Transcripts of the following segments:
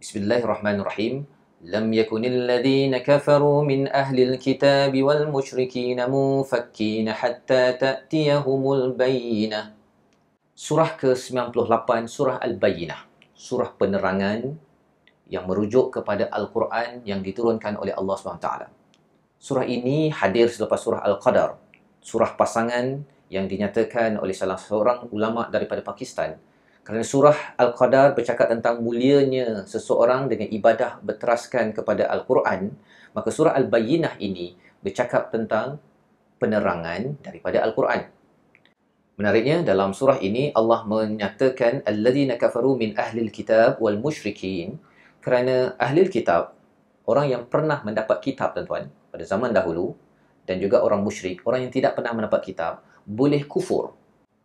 Bismillahirrahmanirrahim. Lam yakunil ladhina kafaru min ahli alkitab wal musyrikin munfakkin hatta ta'tiyahumul bayyinah. Surah ke-98 surah Al-Bayyinah. Surah penerangan yang merujuk kepada Al-Quran yang diturunkan oleh Allah Subhanahu Taala. Surah ini hadir selepas surah Al-Qadar, surah pasangan yang dinyatakan oleh salah seorang ulama daripada Pakistan kerana surah Al-Qadar bercakap tentang mulianya seseorang dengan ibadah berteraskan kepada Al-Quran, maka surah Al-Bayyinah ini bercakap tentang penerangan daripada Al-Quran. Menariknya dalam surah ini Allah menyatakan alladhina kafaru min ahlil kitab wal musyrikin kerana ahlil kitab orang yang pernah mendapat kitab tuan-tuan pada zaman dahulu dan juga orang musyrik orang yang tidak pernah mendapat kitab boleh kufur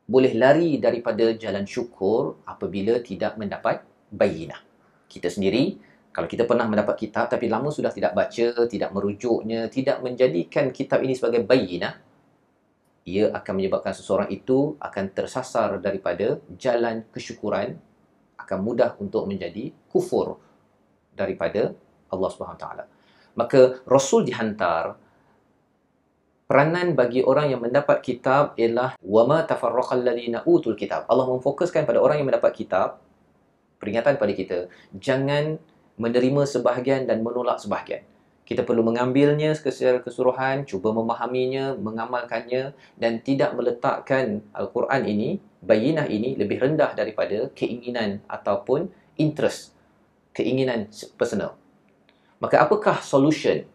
boleh lari daripada jalan syukur apabila tidak mendapat bayinah. Kita sendiri, kalau kita pernah mendapat kitab tapi lama sudah tidak baca, tidak merujuknya, tidak menjadikan kitab ini sebagai bayinah, ia akan menyebabkan seseorang itu akan tersasar daripada jalan kesyukuran, akan mudah untuk menjadi kufur daripada Allah Subhanahu Taala. Maka Rasul dihantar peranan bagi orang yang mendapat kitab ialah wama tafarraqal ladina utul kitab. Allah memfokuskan pada orang yang mendapat kitab peringatan pada kita jangan menerima sebahagian dan menolak sebahagian. Kita perlu mengambilnya secara keseluruhan, cuba memahaminya, mengamalkannya dan tidak meletakkan Al-Quran ini, bayinah ini lebih rendah daripada keinginan ataupun interest, keinginan personal. Maka apakah solution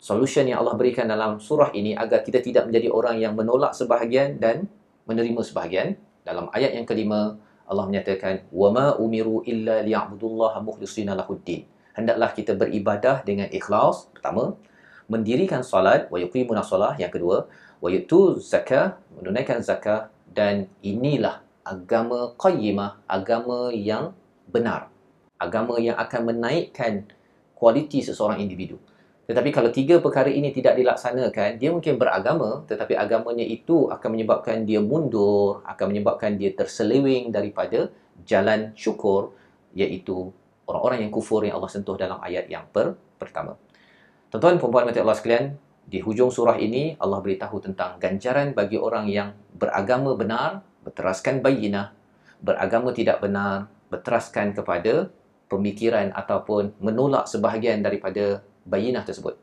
solution yang Allah berikan dalam surah ini agar kita tidak menjadi orang yang menolak sebahagian dan menerima sebahagian. Dalam ayat yang kelima, Allah menyatakan wama umiru illa liya'budullaha mukhlishina lahuddin. Hendaklah kita beribadah dengan ikhlas pertama, mendirikan solat wa yuqimuna solah yang kedua, wa yutu zakah, menunaikan zakah dan inilah agama qayyimah, agama yang benar. Agama yang akan menaikkan kualiti seseorang individu. Tetapi kalau tiga perkara ini tidak dilaksanakan, dia mungkin beragama tetapi agamanya itu akan menyebabkan dia mundur, akan menyebabkan dia terseliwing daripada jalan syukur iaitu orang-orang yang kufur yang Allah sentuh dalam ayat yang per pertama. Tuan-tuan, puan mati Allah sekalian, di hujung surah ini Allah beritahu tentang ganjaran bagi orang yang beragama benar, berteraskan bayinah, beragama tidak benar, berteraskan kepada pemikiran ataupun menolak sebahagian daripada bayinah tersebut.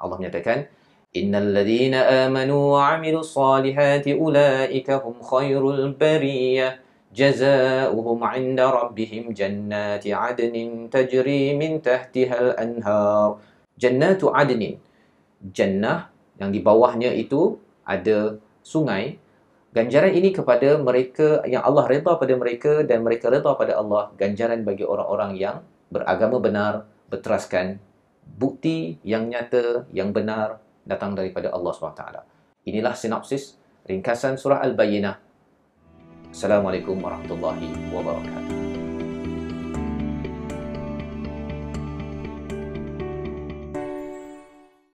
Allah menyatakan, Innal ladhina amanu wa amilu salihati ulaikahum khairul bariyah jazauhum inda rabbihim jannati adnin tajri min tahtiha al-anhar. Jannatu adnin. Jannah yang di bawahnya itu ada sungai. Ganjaran ini kepada mereka yang Allah redha pada mereka dan mereka redha pada Allah. Ganjaran bagi orang-orang yang beragama benar, berteraskan bukti yang nyata, yang benar datang daripada Allah SWT. Inilah sinopsis ringkasan surah Al-Bayyinah. Assalamualaikum warahmatullahi wabarakatuh.